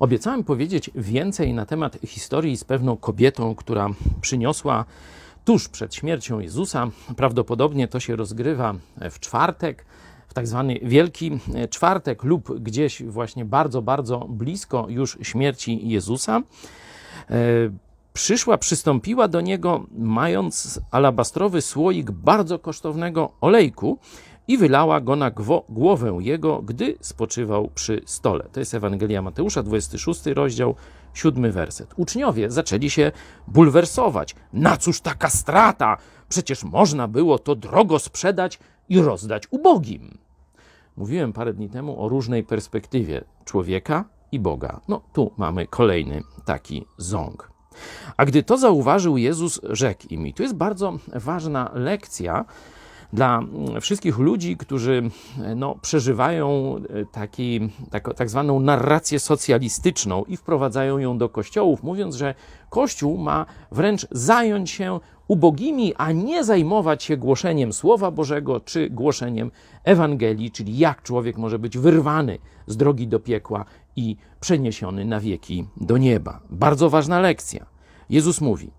Obiecałem powiedzieć więcej na temat historii z pewną kobietą, która przyniosła tuż przed śmiercią Jezusa. Prawdopodobnie to się rozgrywa w czwartek, w tak zwany Wielki Czwartek, lub gdzieś właśnie bardzo, bardzo blisko już śmierci Jezusa. E, przyszła, przystąpiła do niego, mając alabastrowy słoik bardzo kosztownego olejku, i wylała go na głowę jego, gdy spoczywał przy stole. To jest Ewangelia Mateusza, 26 rozdział, 7 werset. Uczniowie zaczęli się bulwersować. Na cóż taka strata? Przecież można było to drogo sprzedać i rozdać ubogim. Mówiłem parę dni temu o różnej perspektywie człowieka i Boga. No tu mamy kolejny taki ząg. A gdy to zauważył Jezus, rzekł im, i tu jest bardzo ważna lekcja, dla mm, wszystkich ludzi, którzy e, no, przeżywają e, taki, tak, tak zwaną narrację socjalistyczną i wprowadzają ją do kościołów, mówiąc, że kościół ma wręcz zająć się ubogimi, a nie zajmować się głoszeniem Słowa Bożego czy głoszeniem Ewangelii, czyli jak człowiek może być wyrwany z drogi do piekła i przeniesiony na wieki do nieba. Bardzo ważna lekcja. Jezus mówi: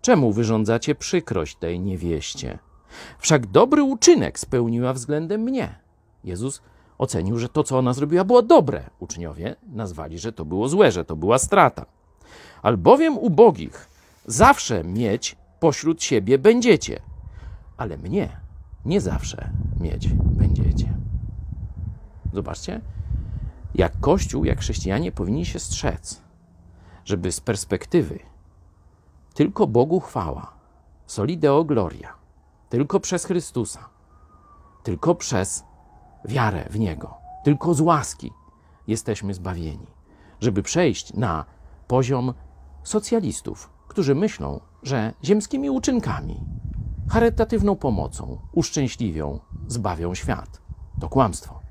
Czemu wyrządzacie przykrość tej niewieście? Wszak dobry uczynek spełniła względem mnie. Jezus ocenił, że to, co ona zrobiła, było dobre. Uczniowie nazwali, że to było złe, że to była strata. Albowiem ubogich zawsze mieć pośród siebie będziecie, ale mnie nie zawsze mieć będziecie. Zobaczcie, jak Kościół, jak chrześcijanie powinni się strzec, żeby z perspektywy tylko Bogu chwała, solideo gloria – tylko przez Chrystusa. Tylko przez wiarę w Niego. Tylko z łaski jesteśmy zbawieni. Żeby przejść na poziom socjalistów, którzy myślą, że ziemskimi uczynkami, charytatywną pomocą uszczęśliwią, zbawią świat. To kłamstwo.